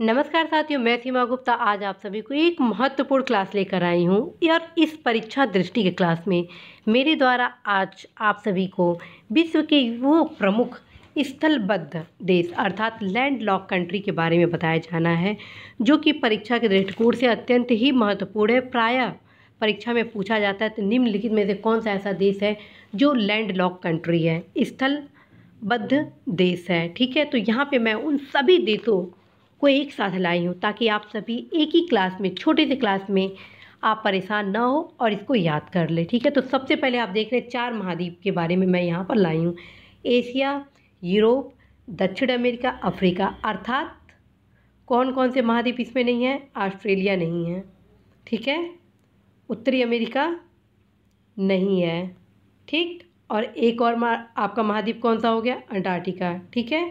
नमस्कार साथियों मैं सीमा गुप्ता आज आप सभी को एक महत्वपूर्ण क्लास लेकर आई हूँ और इस परीक्षा दृष्टि के क्लास में मेरे द्वारा आज आप सभी को विश्व के वो प्रमुख स्थलबद्ध देश अर्थात लैंड लॉक कंट्री के बारे में बताया जाना है जो कि परीक्षा के दृष्टिकोण से अत्यंत ही महत्वपूर्ण है प्रायः परीक्षा में पूछा जाता है तो निम्नलिखित में से कौन सा ऐसा देश है जो लैंड लॉक कंट्री है स्थलबद्ध देश है ठीक है तो यहाँ पर मैं उन सभी देशों को एक साथ लाई हूँ ताकि आप सभी एक ही क्लास में छोटे से क्लास में आप परेशान ना हो और इसको याद कर ले ठीक है तो सबसे पहले आप देख रहे हैं चार महाद्वीप के बारे में मैं यहाँ पर लाई हूँ एशिया यूरोप दक्षिण अमेरिका अफ्रीका अर्थात कौन कौन से महाद्वीप इसमें नहीं है ऑस्ट्रेलिया नहीं है ठीक है उत्तरी अमेरिका नहीं है ठीक और एक और आपका महाद्वीप कौन सा हो गया अंटार्कटिका ठीक है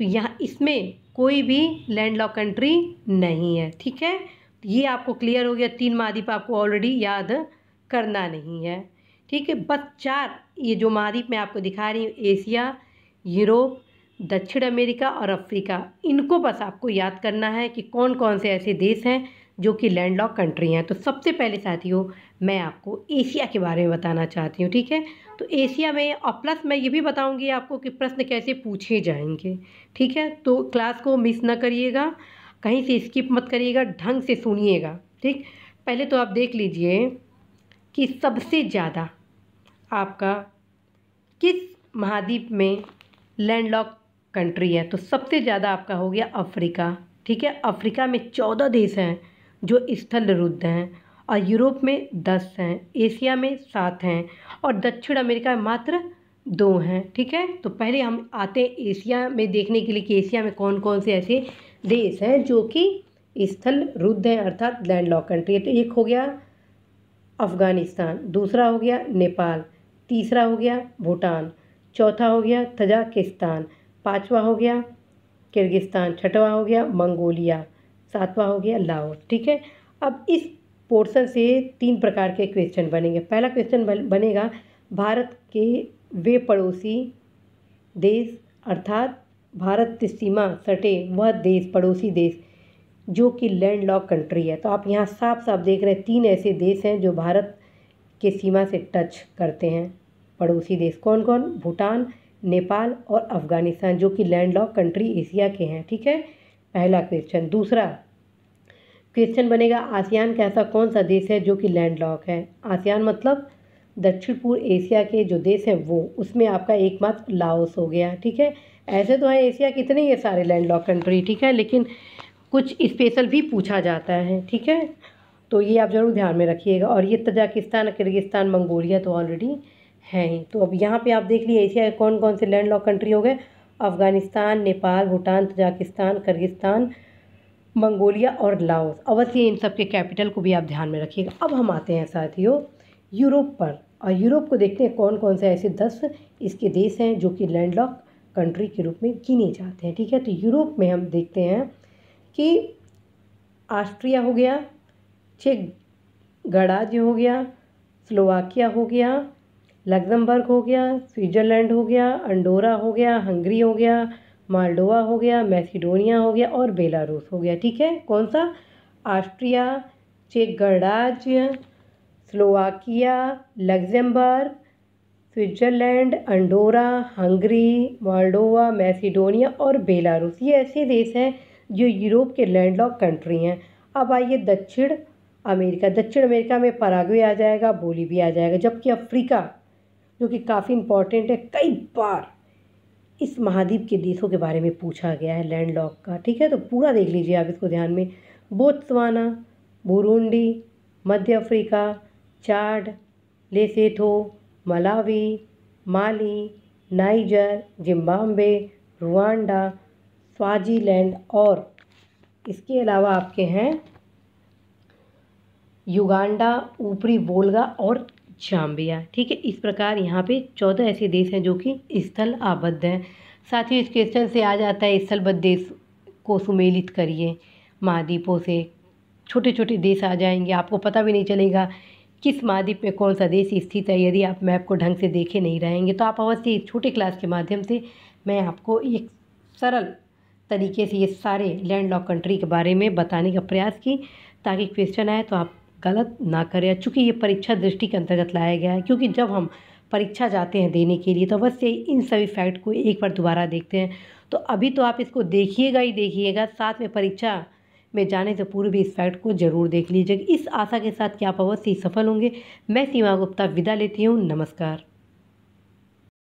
तो यहाँ इसमें कोई भी लैंड लॉक कंट्री नहीं है ठीक है ये आपको क्लियर हो गया तीन महाद्वीप आपको ऑलरेडी याद करना नहीं है ठीक है बस चार ये जो महाद्वीप मैं आपको दिखा रही हूँ एशिया यूरोप दक्षिण अमेरिका और अफ्रीका इनको बस आपको याद करना है कि कौन कौन से ऐसे देश हैं जो कि लैंड लॉक कंट्री हैं तो सबसे पहले साथियों मैं आपको एशिया के बारे में बताना चाहती हूँ ठीक है तो एशिया में और प्लस मैं ये भी बताऊँगी आपको कि प्रश्न कैसे पूछे जाएंगे ठीक है तो क्लास को मिस ना करिएगा कहीं से स्किप मत करिएगा ढंग से सुनिएगा ठीक पहले तो आप देख लीजिए कि सबसे ज़्यादा आपका किस महाद्वीप में लैंडलॉक कंट्री है तो सबसे ज़्यादा आपका हो गया अफ्रीका ठीक है अफ्रीका में चौदह देश हैं जो स्थल रुद्ध हैं और यूरोप में दस हैं एशिया में सात हैं और दक्षिण अमेरिका में मात्र दो हैं ठीक है तो पहले हम आते हैं एशिया में देखने के लिए कि एशिया में कौन कौन से ऐसे देश हैं जो कि स्थल रुद्ध हैं अर्थात लैंड लॉक कंट्री है तो एक हो गया अफ़गानिस्तान दूसरा हो गया नेपाल तीसरा हो गया भूटान चौथा हो गया तजाकिस्तान पाँचवा हो गया किर्गिस्तान छठवा हो गया मंगोलिया सातवा हो गया लाहौर ठीक है अब इस पोर्शन से तीन प्रकार के क्वेश्चन बनेंगे पहला क्वेश्चन बनेगा भारत के वे पड़ोसी देश अर्थात भारत की सीमा सटे वह देश पड़ोसी देश जो कि लैंड लॉक कंट्री है तो आप यहाँ साफ साफ देख रहे हैं तीन ऐसे देश हैं जो भारत के सीमा से टच करते हैं पड़ोसी देश कौन कौन भूटान नेपाल और अफ़गानिस्तान जो कि लैंड लॉक कंट्री एशिया के हैं ठीक है पहला क्वेश्चन दूसरा क्वेश्चन बनेगा आसियान का ऐसा कौन सा देश है जो कि लैंडलॉक है आसियान मतलब दक्षिण पूर्व एशिया के जो देश हैं वो उसमें आपका एकमात्र लाओस हो गया ठीक है ऐसे तो हैं एशिया के इतने ये सारे लैंडलॉक कंट्री ठीक है लेकिन कुछ स्पेशल भी पूछा जाता है ठीक है तो ये आप ज़रूर ध्यान में रखिएगा और ये तजाकिस्तान किर्गिस्तान मंगोलिया तो ऑलरेडी हैं ही तो अब यहाँ पे आप देख लीजिए एशिया के कौन कौन से लैंडलॉक कंट्री हो गए Afghanistan Nepal Bhutan Tajikistan Kyrgyzstan Mongolia और लाओस अवश्य इन सब के कैपिटल को भी आप ध्यान में रखिएगा अब हम आते हैं साथियों यूरोप पर और यूरोप को देखते हैं कौन कौन से ऐसे दस इसके देश हैं जो कि लैंडलॉक कंट्री के रूप में गिने जाते हैं ठीक है तो यूरोप में हम देखते हैं कि ऑस्ट्रिया हो गया चेक गणराज्य हो गया स्लोवाकिया हो गया लग्जमबर्ग हो गया स्विट्ज़रलैंड हो गया अंडोरा हो गया हंगरी हो गया मालडोवा हो गया मैसीडोनिया हो गया और बेलारूस हो गया ठीक है कौन सा ऑस्ट्रिया चेक गणराज्य Slovakia Luxembourg Switzerland Andorra Hungary Moldova Macedonia और बेलारूस ये ऐसे देश हैं जो यूरोप के लैंडलॉक कंट्री हैं अब आइए दक्षिण अमेरिका दक्षिण अमेरिका में पराग्वे आ जाएगा भी आ जाएगा जबकि अफ्रीका जो कि काफ़ी इंपॉर्टेंट है कई बार इस महाद्वीप के देशों के बारे में पूछा गया है लैंड लॉक का ठीक है तो पूरा देख लीजिए आप इसको ध्यान में बोत्सवाना बुरुंडी मध्य Africa Chad Lesotho Malawi Mali Niger Zimbabwe Rwanda Swaziland और इसके अलावा आपके हैं युगांडा ऊपरी बोलगा और जाम्बिया ठीक है इस प्रकार यहाँ पे चौदह ऐसे देश हैं जो कि स्थल आबद्ध हैं साथ ही इस क्वेश्चन से आ जाता है स्थलबद्ध देश को सुमेलित करिए महाद्वीपों से छोटे छोटे देश आ जाएंगे आपको पता भी नहीं चलेगा किस महाद्वीप में कौन सा देश स्थित है यदि आप मैप को ढंग से देखे नहीं रहेंगे तो आप अवश्य छोटे क्लास के माध्यम से मैं आपको एक सरल तरीके से ये सारे लैंड लॉक कंट्री के बारे में बताने का प्रयास की ताकि क्वेश्चन आए तो आप गलत ना करें चूँकि ये परीक्षा दृष्टि के अंतर्गत लाया गया है क्योंकि जब हम परीक्षा जाते हैं देने के लिए तो अवश्य इन सभी फैक्ट को एक बार दोबारा देखते हैं तो अभी तो आप इसको देखिएगा ही देखिएगा साथ में परीक्षा में जाने से पूर्व भी इस फैक्ट को जरूर देख लीजिएगा इस आशा के साथ कि आप अवश्य सफल होंगे मैं सीमा गुप्ता विदा लेती हूँ नमस्कार